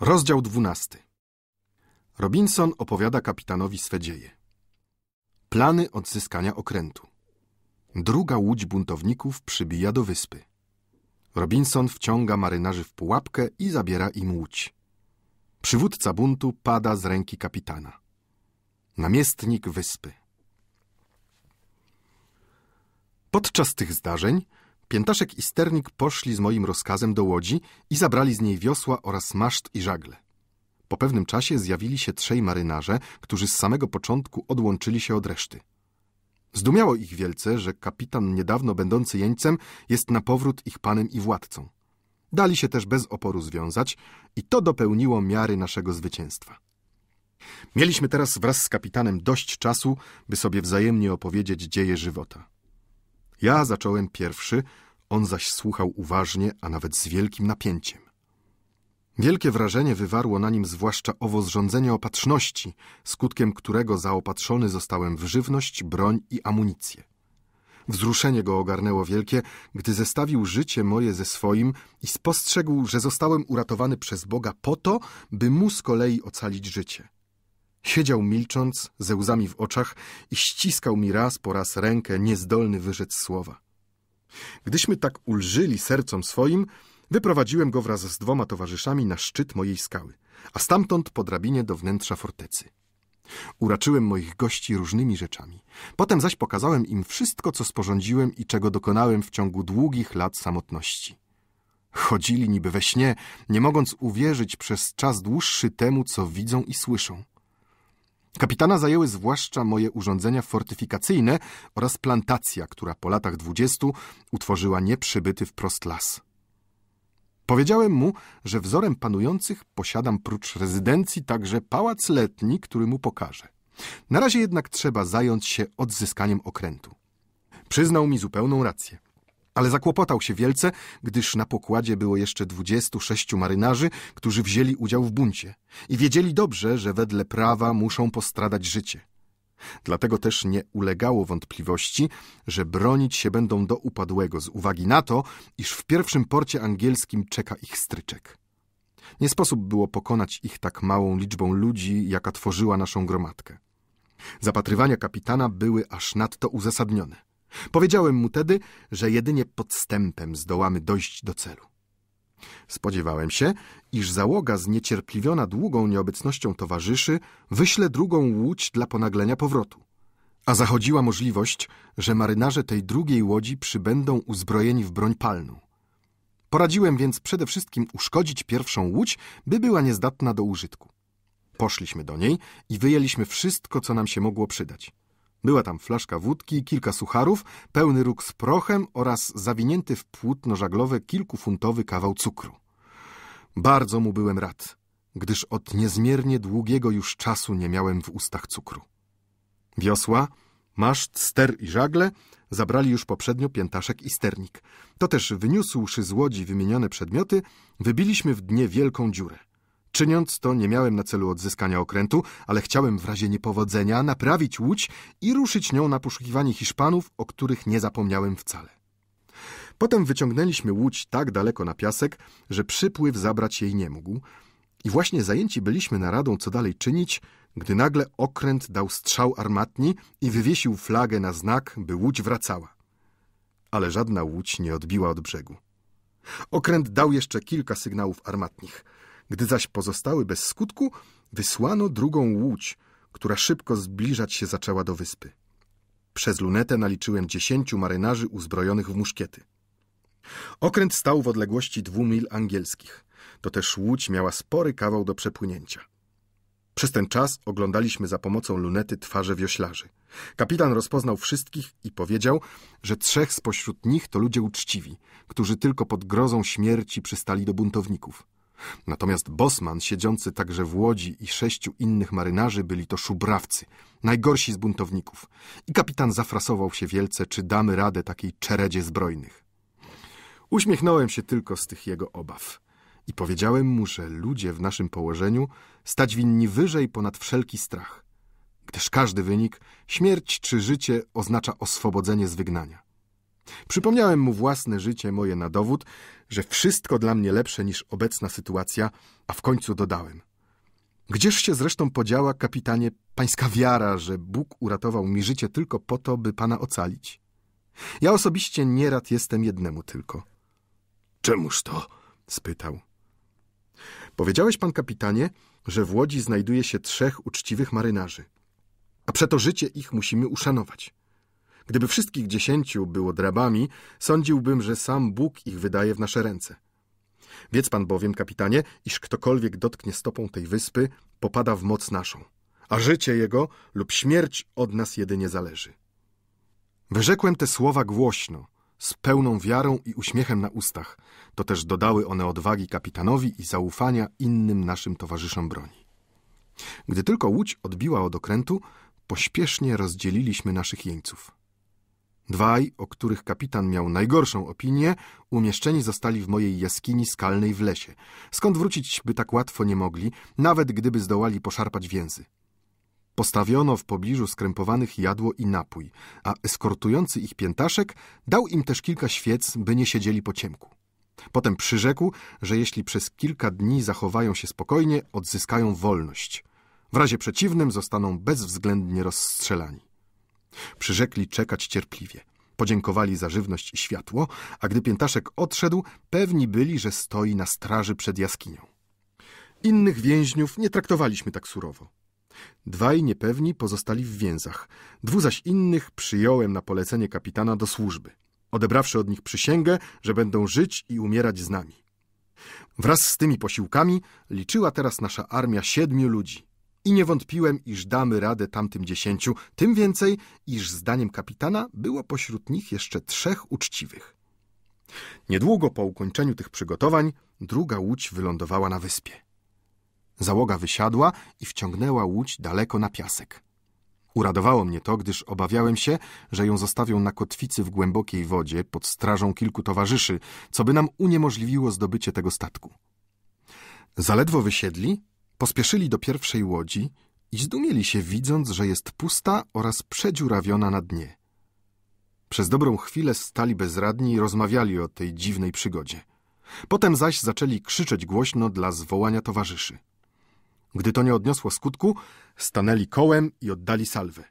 Rozdział 12. Robinson opowiada kapitanowi swe dzieje. Plany odzyskania okrętu. Druga łódź buntowników przybija do wyspy. Robinson wciąga marynarzy w pułapkę i zabiera im łódź. Przywódca buntu pada z ręki kapitana. Namiestnik wyspy. Podczas tych zdarzeń Piętaszek i Sternik poszli z moim rozkazem do łodzi i zabrali z niej wiosła oraz maszt i żagle. Po pewnym czasie zjawili się trzej marynarze, którzy z samego początku odłączyli się od reszty. Zdumiało ich wielce, że kapitan niedawno będący jeńcem jest na powrót ich panem i władcą. Dali się też bez oporu związać i to dopełniło miary naszego zwycięstwa. Mieliśmy teraz wraz z kapitanem dość czasu, by sobie wzajemnie opowiedzieć dzieje żywota. Ja zacząłem pierwszy, on zaś słuchał uważnie, a nawet z wielkim napięciem. Wielkie wrażenie wywarło na nim zwłaszcza owo zrządzenie opatrzności, skutkiem którego zaopatrzony zostałem w żywność, broń i amunicję. Wzruszenie go ogarnęło wielkie, gdy zestawił życie moje ze swoim i spostrzegł, że zostałem uratowany przez Boga po to, by mu z kolei ocalić życie. Siedział milcząc, ze łzami w oczach i ściskał mi raz po raz rękę, niezdolny wyrzec słowa. Gdyśmy tak ulżyli sercom swoim, wyprowadziłem go wraz z dwoma towarzyszami na szczyt mojej skały, a stamtąd po drabinie do wnętrza fortecy. Uraczyłem moich gości różnymi rzeczami. Potem zaś pokazałem im wszystko, co sporządziłem i czego dokonałem w ciągu długich lat samotności. Chodzili niby we śnie, nie mogąc uwierzyć przez czas dłuższy temu, co widzą i słyszą. Kapitana zajęły zwłaszcza moje urządzenia fortyfikacyjne oraz plantacja, która po latach dwudziestu utworzyła nieprzybyty wprost las. Powiedziałem mu, że wzorem panujących posiadam prócz rezydencji także pałac letni, który mu pokażę. Na razie jednak trzeba zająć się odzyskaniem okrętu. Przyznał mi zupełną rację. Ale zakłopotał się wielce, gdyż na pokładzie było jeszcze dwudziestu sześciu marynarzy, którzy wzięli udział w buncie i wiedzieli dobrze, że wedle prawa muszą postradać życie. Dlatego też nie ulegało wątpliwości, że bronić się będą do upadłego z uwagi na to, iż w pierwszym porcie angielskim czeka ich stryczek. Nie sposób było pokonać ich tak małą liczbą ludzi, jaka tworzyła naszą gromadkę. Zapatrywania kapitana były aż nadto uzasadnione. Powiedziałem mu tedy, że jedynie podstępem zdołamy dojść do celu. Spodziewałem się, iż załoga zniecierpliwiona długą nieobecnością towarzyszy wyśle drugą łódź dla ponaglenia powrotu. A zachodziła możliwość, że marynarze tej drugiej łodzi przybędą uzbrojeni w broń palną. Poradziłem więc przede wszystkim uszkodzić pierwszą łódź, by była niezdatna do użytku. Poszliśmy do niej i wyjęliśmy wszystko, co nam się mogło przydać. Była tam flaszka wódki, kilka sucharów, pełny róg z prochem oraz zawinięty w płótno żaglowe kilkufuntowy kawał cukru. Bardzo mu byłem rad, gdyż od niezmiernie długiego już czasu nie miałem w ustach cukru. Wiosła, maszt, ster i żagle zabrali już poprzednio piętaszek i sternik. To też wyniósłszy z łodzi wymienione przedmioty, wybiliśmy w dnie wielką dziurę. Czyniąc to, nie miałem na celu odzyskania okrętu, ale chciałem w razie niepowodzenia naprawić łódź i ruszyć nią na poszukiwanie Hiszpanów, o których nie zapomniałem wcale. Potem wyciągnęliśmy łódź tak daleko na piasek, że przypływ zabrać jej nie mógł. I właśnie zajęci byliśmy naradą, co dalej czynić, gdy nagle okręt dał strzał armatni i wywiesił flagę na znak, by łódź wracała. Ale żadna łódź nie odbiła od brzegu. Okręt dał jeszcze kilka sygnałów armatnich – gdy zaś pozostały bez skutku, wysłano drugą łódź, która szybko zbliżać się zaczęła do wyspy. Przez lunetę naliczyłem dziesięciu marynarzy uzbrojonych w muszkiety. Okręt stał w odległości dwóch mil angielskich. To też łódź miała spory kawał do przepłynięcia. Przez ten czas oglądaliśmy za pomocą lunety twarze wioślarzy. Kapitan rozpoznał wszystkich i powiedział, że trzech spośród nich to ludzie uczciwi, którzy tylko pod grozą śmierci przystali do buntowników. Natomiast Bosman, siedzący także w łodzi i sześciu innych marynarzy byli to szubrawcy, najgorsi z buntowników. I kapitan zafrasował się wielce, czy damy radę takiej czeredzie zbrojnych. Uśmiechnąłem się tylko z tych jego obaw. I powiedziałem mu, że ludzie w naszym położeniu stać winni wyżej ponad wszelki strach, gdyż każdy wynik, śmierć czy życie, oznacza oswobodzenie z wygnania. Przypomniałem mu własne życie moje na dowód, że wszystko dla mnie lepsze niż obecna sytuacja, a w końcu dodałem. Gdzież się zresztą podziała, kapitanie, pańska wiara, że Bóg uratował mi życie tylko po to, by pana ocalić? Ja osobiście nierad jestem jednemu tylko. Czemuż to? spytał. Powiedziałeś pan, kapitanie, że w łodzi znajduje się trzech uczciwych marynarzy, a przeto życie ich musimy uszanować. Gdyby wszystkich dziesięciu było drabami, sądziłbym, że sam Bóg ich wydaje w nasze ręce. Wiedz pan bowiem, kapitanie, iż ktokolwiek dotknie stopą tej wyspy, popada w moc naszą, a życie jego lub śmierć od nas jedynie zależy. Wyrzekłem te słowa głośno, z pełną wiarą i uśmiechem na ustach. To też dodały one odwagi kapitanowi i zaufania innym naszym towarzyszom broni. Gdy tylko łódź odbiła od okrętu, pośpiesznie rozdzieliliśmy naszych jeńców. Dwaj, o których kapitan miał najgorszą opinię, umieszczeni zostali w mojej jaskini skalnej w lesie, skąd wrócić by tak łatwo nie mogli, nawet gdyby zdołali poszarpać więzy. Postawiono w pobliżu skrępowanych jadło i napój, a eskortujący ich piętaszek dał im też kilka świec, by nie siedzieli po ciemku. Potem przyrzekł, że jeśli przez kilka dni zachowają się spokojnie, odzyskają wolność. W razie przeciwnym zostaną bezwzględnie rozstrzelani. Przyrzekli czekać cierpliwie. Podziękowali za żywność i światło, a gdy piętaszek odszedł, pewni byli, że stoi na straży przed jaskinią. Innych więźniów nie traktowaliśmy tak surowo. Dwaj niepewni pozostali w więzach, dwu zaś innych przyjąłem na polecenie kapitana do służby, odebrawszy od nich przysięgę, że będą żyć i umierać z nami. Wraz z tymi posiłkami liczyła teraz nasza armia siedmiu ludzi, i nie wątpiłem, iż damy radę tamtym dziesięciu, tym więcej, iż zdaniem kapitana było pośród nich jeszcze trzech uczciwych. Niedługo po ukończeniu tych przygotowań druga łódź wylądowała na wyspie. Załoga wysiadła i wciągnęła łódź daleko na piasek. Uradowało mnie to, gdyż obawiałem się, że ją zostawią na kotwicy w głębokiej wodzie pod strażą kilku towarzyszy, co by nam uniemożliwiło zdobycie tego statku. Zaledwo wysiedli, Pospieszyli do pierwszej łodzi i zdumieli się, widząc, że jest pusta oraz przedziurawiona na dnie. Przez dobrą chwilę stali bezradni i rozmawiali o tej dziwnej przygodzie. Potem zaś zaczęli krzyczeć głośno dla zwołania towarzyszy. Gdy to nie odniosło skutku, stanęli kołem i oddali salwę.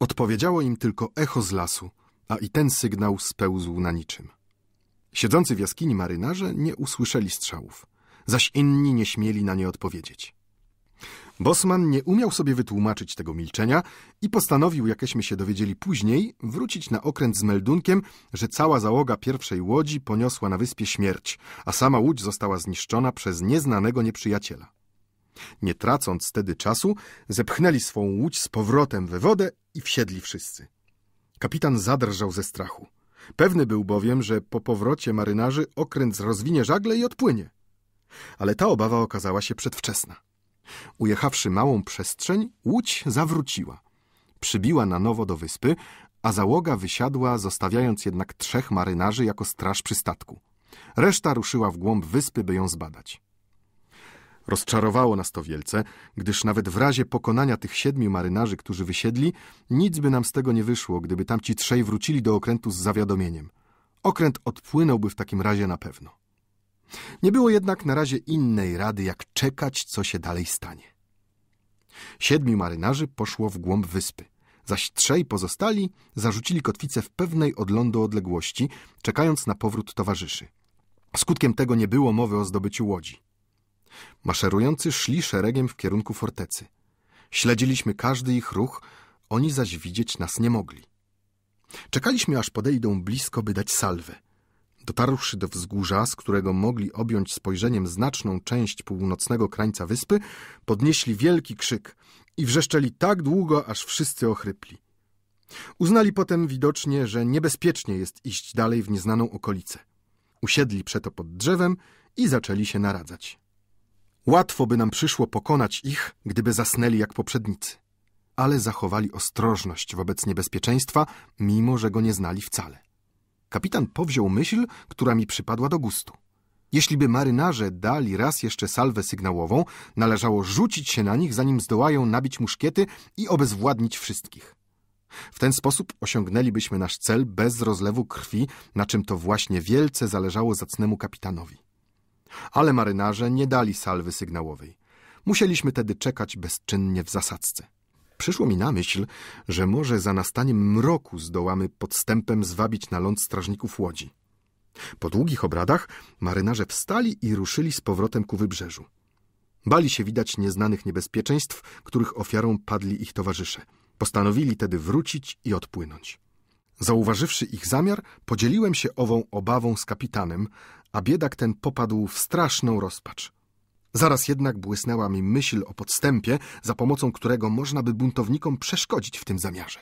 Odpowiedziało im tylko echo z lasu, a i ten sygnał spełzł na niczym. Siedzący w jaskini marynarze nie usłyszeli strzałów zaś inni nie śmieli na nie odpowiedzieć. Bosman nie umiał sobie wytłumaczyć tego milczenia i postanowił, jakeśmy się dowiedzieli później, wrócić na okręt z meldunkiem, że cała załoga pierwszej łodzi poniosła na wyspie śmierć, a sama łódź została zniszczona przez nieznanego nieprzyjaciela. Nie tracąc wtedy czasu, zepchnęli swą łódź z powrotem we wodę i wsiedli wszyscy. Kapitan zadrżał ze strachu. Pewny był bowiem, że po powrocie marynarzy okręt rozwinie żagle i odpłynie ale ta obawa okazała się przedwczesna. Ujechawszy małą przestrzeń, łódź zawróciła. Przybiła na nowo do wyspy, a załoga wysiadła, zostawiając jednak trzech marynarzy jako straż przy statku. Reszta ruszyła w głąb wyspy, by ją zbadać. Rozczarowało nas to wielce, gdyż nawet w razie pokonania tych siedmiu marynarzy, którzy wysiedli, nic by nam z tego nie wyszło, gdyby tamci trzej wrócili do okrętu z zawiadomieniem. Okręt odpłynąłby w takim razie na pewno. Nie było jednak na razie innej rady, jak czekać, co się dalej stanie. Siedmiu marynarzy poszło w głąb wyspy, zaś trzej pozostali zarzucili kotwicę w pewnej od lądu odległości, czekając na powrót towarzyszy. Skutkiem tego nie było mowy o zdobyciu łodzi. Maszerujący szli szeregiem w kierunku fortecy. Śledziliśmy każdy ich ruch, oni zaś widzieć nas nie mogli. Czekaliśmy, aż podejdą blisko, by dać salwę – Dotarłszy do wzgórza, z którego mogli objąć spojrzeniem znaczną część północnego krańca wyspy, podnieśli wielki krzyk i wrzeszczeli tak długo, aż wszyscy ochrypli. Uznali potem widocznie, że niebezpiecznie jest iść dalej w nieznaną okolicę. Usiedli przeto pod drzewem i zaczęli się naradzać. Łatwo by nam przyszło pokonać ich, gdyby zasnęli jak poprzednicy. Ale zachowali ostrożność wobec niebezpieczeństwa, mimo że go nie znali wcale. Kapitan powziął myśl, która mi przypadła do gustu. Jeśliby marynarze dali raz jeszcze salwę sygnałową, należało rzucić się na nich, zanim zdołają nabić muszkiety i obezwładnić wszystkich. W ten sposób osiągnęlibyśmy nasz cel bez rozlewu krwi, na czym to właśnie wielce zależało zacnemu kapitanowi. Ale marynarze nie dali salwy sygnałowej. Musieliśmy tedy czekać bezczynnie w zasadzce. Przyszło mi na myśl, że może za nastaniem mroku zdołamy podstępem zwabić na ląd strażników łodzi. Po długich obradach marynarze wstali i ruszyli z powrotem ku wybrzeżu. Bali się widać nieznanych niebezpieczeństw, których ofiarą padli ich towarzysze. Postanowili tedy wrócić i odpłynąć. Zauważywszy ich zamiar, podzieliłem się ową obawą z kapitanem, a biedak ten popadł w straszną rozpacz. Zaraz jednak błysnęła mi myśl o podstępie, za pomocą którego można by buntownikom przeszkodzić w tym zamiarze.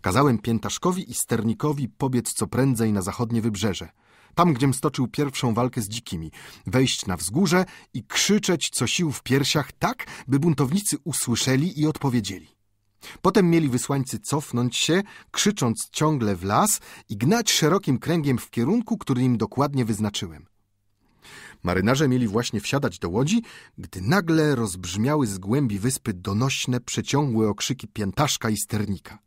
Kazałem Piętaszkowi i Sternikowi pobiec co prędzej na zachodnie wybrzeże, tam gdziem stoczył pierwszą walkę z dzikimi, wejść na wzgórze i krzyczeć co sił w piersiach tak, by buntownicy usłyszeli i odpowiedzieli. Potem mieli wysłańcy cofnąć się, krzycząc ciągle w las i gnać szerokim kręgiem w kierunku, który im dokładnie wyznaczyłem. Marynarze mieli właśnie wsiadać do łodzi, gdy nagle rozbrzmiały z głębi wyspy donośne, przeciągłe okrzyki piętaszka i sternika.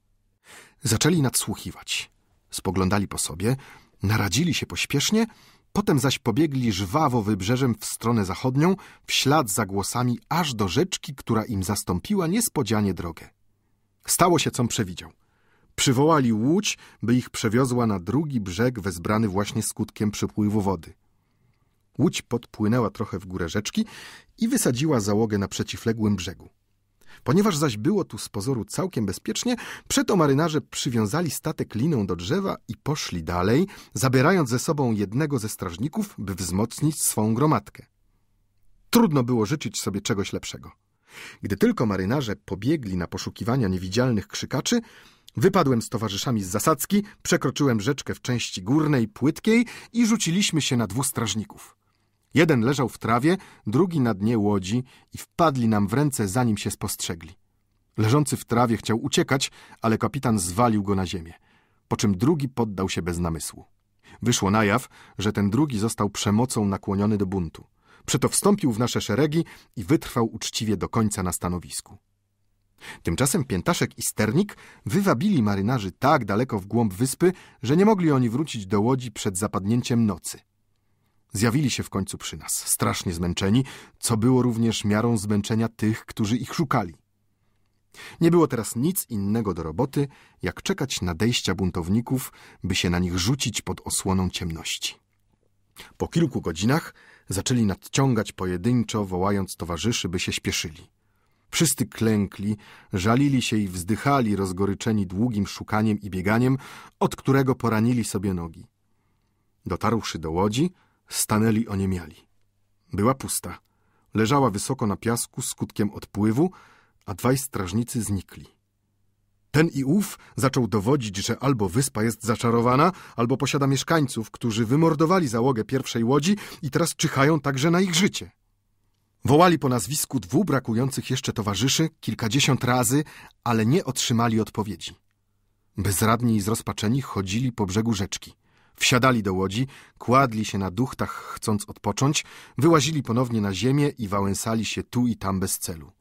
Zaczęli nadsłuchiwać. Spoglądali po sobie, naradzili się pośpiesznie, potem zaś pobiegli żwawo wybrzeżem w stronę zachodnią, w ślad za głosami aż do rzeczki, która im zastąpiła niespodzianie drogę. Stało się, com przewidział. Przywołali łódź, by ich przewiozła na drugi brzeg wezbrany właśnie skutkiem przypływu wody. Łódź podpłynęła trochę w górę rzeczki i wysadziła załogę na przeciwległym brzegu. Ponieważ zaś było tu z pozoru całkiem bezpiecznie, przeto marynarze przywiązali statek liną do drzewa i poszli dalej, zabierając ze sobą jednego ze strażników, by wzmocnić swą gromadkę. Trudno było życzyć sobie czegoś lepszego. Gdy tylko marynarze pobiegli na poszukiwania niewidzialnych krzykaczy, wypadłem z towarzyszami z zasadzki, przekroczyłem rzeczkę w części górnej, płytkiej i rzuciliśmy się na dwóch strażników. Jeden leżał w trawie, drugi na dnie łodzi i wpadli nam w ręce, zanim się spostrzegli. Leżący w trawie chciał uciekać, ale kapitan zwalił go na ziemię, po czym drugi poddał się bez namysłu. Wyszło na jaw, że ten drugi został przemocą nakłoniony do buntu. Przeto wstąpił w nasze szeregi i wytrwał uczciwie do końca na stanowisku. Tymczasem Piętaszek i Sternik wywabili marynarzy tak daleko w głąb wyspy, że nie mogli oni wrócić do łodzi przed zapadnięciem nocy. Zjawili się w końcu przy nas, strasznie zmęczeni, co było również miarą zmęczenia tych, którzy ich szukali. Nie było teraz nic innego do roboty, jak czekać nadejścia buntowników, by się na nich rzucić pod osłoną ciemności. Po kilku godzinach zaczęli nadciągać pojedynczo, wołając towarzyszy, by się śpieszyli. Wszyscy klękli, żalili się i wzdychali, rozgoryczeni długim szukaniem i bieganiem, od którego poranili sobie nogi. Dotarłszy do łodzi, stanęli oniemiali. Była pusta. Leżała wysoko na piasku skutkiem odpływu, a dwaj strażnicy znikli. Ten i ów zaczął dowodzić, że albo wyspa jest zaczarowana, albo posiada mieszkańców, którzy wymordowali załogę pierwszej łodzi i teraz czyhają także na ich życie. Wołali po nazwisku dwóch brakujących jeszcze towarzyszy kilkadziesiąt razy, ale nie otrzymali odpowiedzi. Bezradni i zrozpaczeni chodzili po brzegu rzeczki. Wsiadali do łodzi, kładli się na duchtach, chcąc odpocząć, wyłazili ponownie na ziemię i wałęsali się tu i tam bez celu.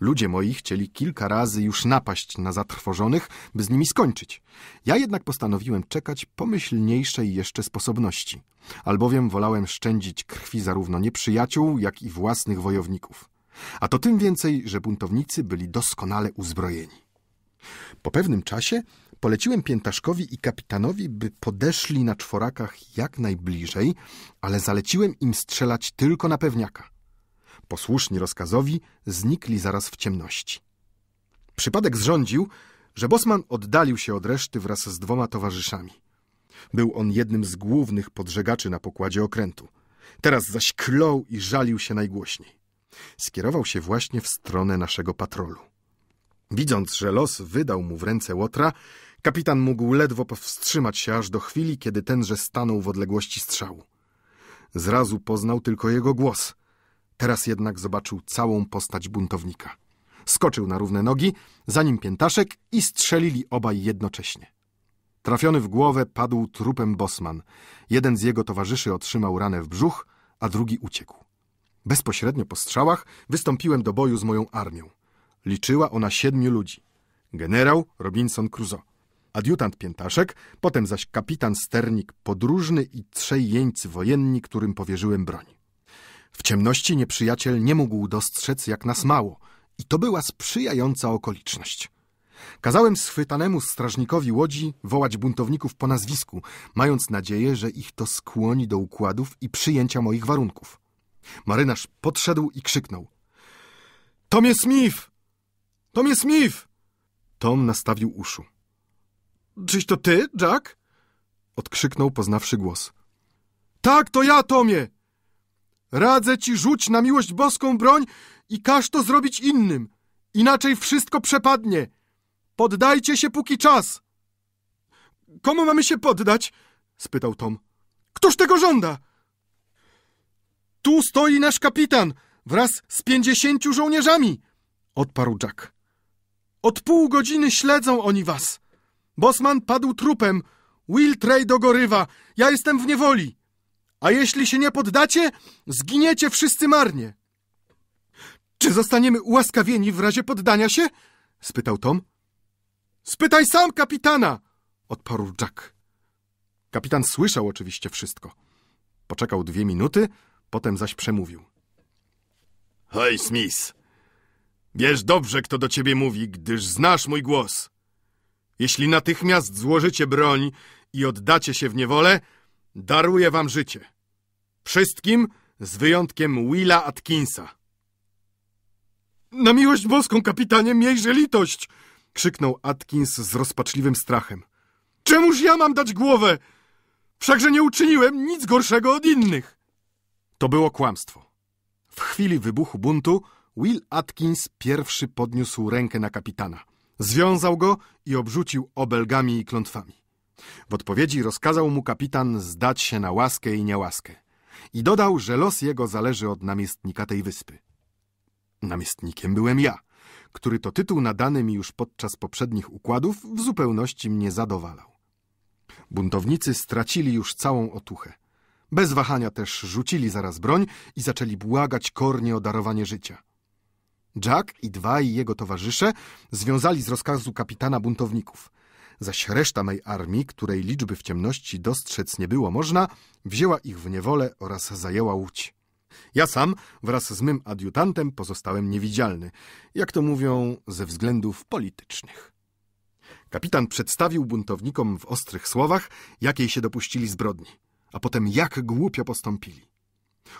Ludzie moi chcieli kilka razy już napaść na zatrwożonych, by z nimi skończyć. Ja jednak postanowiłem czekać pomyślniejszej jeszcze sposobności, albowiem wolałem szczędzić krwi zarówno nieprzyjaciół, jak i własnych wojowników. A to tym więcej, że buntownicy byli doskonale uzbrojeni. Po pewnym czasie Poleciłem piętaszkowi i kapitanowi, by podeszli na czworakach jak najbliżej, ale zaleciłem im strzelać tylko na pewniaka. Posłuszni rozkazowi znikli zaraz w ciemności. Przypadek zrządził, że Bosman oddalił się od reszty wraz z dwoma towarzyszami. Był on jednym z głównych podżegaczy na pokładzie okrętu. Teraz zaś klął i żalił się najgłośniej. Skierował się właśnie w stronę naszego patrolu. Widząc, że los wydał mu w ręce Łotra, Kapitan mógł ledwo powstrzymać się aż do chwili, kiedy tenże stanął w odległości strzału. Zrazu poznał tylko jego głos. Teraz jednak zobaczył całą postać buntownika. Skoczył na równe nogi, zanim piętaszek i strzelili obaj jednocześnie. Trafiony w głowę padł trupem Bosman. Jeden z jego towarzyszy otrzymał ranę w brzuch, a drugi uciekł. Bezpośrednio po strzałach wystąpiłem do boju z moją armią. Liczyła ona siedmiu ludzi. Generał Robinson Crusoe. Adiutant Piętaszek, potem zaś kapitan Sternik Podróżny i trzej jeńcy wojenni, którym powierzyłem broń. W ciemności nieprzyjaciel nie mógł dostrzec, jak nas mało i to była sprzyjająca okoliczność. Kazałem schwytanemu strażnikowi łodzi wołać buntowników po nazwisku, mając nadzieję, że ich to skłoni do układów i przyjęcia moich warunków. Marynarz podszedł i krzyknął. Tom jest Smith! Tom jest Smith! Tom nastawił uszu. Czyś to ty, Jack? Odkrzyknął, poznawszy głos. Tak, to ja, Tomie! Radzę ci rzuć na miłość boską broń i każ to zrobić innym. Inaczej wszystko przepadnie. Poddajcie się póki czas. Komu mamy się poddać? spytał Tom. Któż tego żąda? Tu stoi nasz kapitan wraz z pięćdziesięciu żołnierzami, odparł Jack. Od pół godziny śledzą oni was. Bosman padł trupem. Will Trey dogorywa. Ja jestem w niewoli. A jeśli się nie poddacie, zginiecie wszyscy marnie. Czy zostaniemy ułaskawieni w razie poddania się? spytał Tom. Spytaj sam kapitana, odparł Jack. Kapitan słyszał oczywiście wszystko. Poczekał dwie minuty, potem zaś przemówił. Hej, Smith, wiesz dobrze, kto do ciebie mówi, gdyż znasz mój głos. Jeśli natychmiast złożycie broń i oddacie się w niewolę, daruję wam życie. Wszystkim z wyjątkiem Willa Atkinsa. Na miłość boską, kapitanie, miejże litość! Krzyknął Atkins z rozpaczliwym strachem. Czemuż ja mam dać głowę? Wszakże nie uczyniłem nic gorszego od innych. To było kłamstwo. W chwili wybuchu buntu Will Atkins pierwszy podniósł rękę na kapitana. Związał go i obrzucił obelgami i klątwami. W odpowiedzi rozkazał mu kapitan zdać się na łaskę i niełaskę i dodał, że los jego zależy od namiestnika tej wyspy. Namiestnikiem byłem ja, który to tytuł nadany mi już podczas poprzednich układów w zupełności mnie zadowalał. Buntownicy stracili już całą otuchę. Bez wahania też rzucili zaraz broń i zaczęli błagać kornie o darowanie życia. Jack i dwaj jego towarzysze związali z rozkazu kapitana buntowników. Zaś reszta mej armii, której liczby w ciemności dostrzec nie było można, wzięła ich w niewolę oraz zajęła łódź. Ja sam wraz z mym adiutantem pozostałem niewidzialny, jak to mówią, ze względów politycznych. Kapitan przedstawił buntownikom w ostrych słowach, jakiej się dopuścili zbrodni, a potem jak głupio postąpili.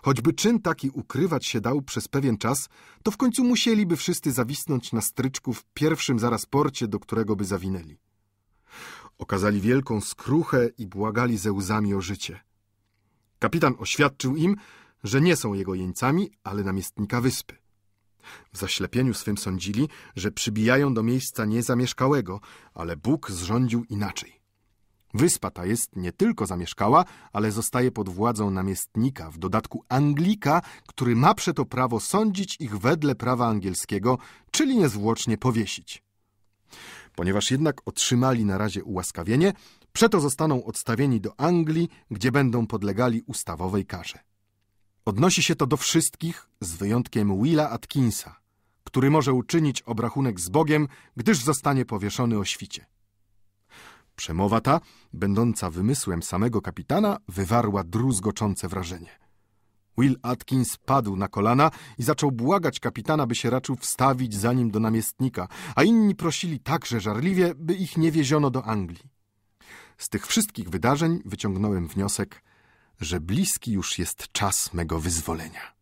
Choćby czyn taki ukrywać się dał przez pewien czas, to w końcu musieliby wszyscy zawisnąć na stryczku w pierwszym zaraz porcie, do którego by zawinęli. Okazali wielką skruchę i błagali ze łzami o życie. Kapitan oświadczył im, że nie są jego jeńcami, ale namiestnika wyspy. W zaślepieniu swym sądzili, że przybijają do miejsca niezamieszkałego, ale Bóg zrządził inaczej. Wyspa ta jest nie tylko zamieszkała, ale zostaje pod władzą namiestnika, w dodatku Anglika, który ma przeto prawo sądzić ich wedle prawa angielskiego, czyli niezwłocznie powiesić. Ponieważ jednak otrzymali na razie ułaskawienie, przeto zostaną odstawieni do Anglii, gdzie będą podlegali ustawowej karze. Odnosi się to do wszystkich, z wyjątkiem Willa Atkinsa, który może uczynić obrachunek z Bogiem, gdyż zostanie powieszony o świcie. Przemowa ta, będąca wymysłem samego kapitana, wywarła druzgoczące wrażenie. Will Atkins padł na kolana i zaczął błagać kapitana, by się raczył wstawić za nim do namiestnika, a inni prosili także żarliwie, by ich nie wieziono do Anglii. Z tych wszystkich wydarzeń wyciągnąłem wniosek, że bliski już jest czas mego wyzwolenia.